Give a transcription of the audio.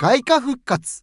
外貨復活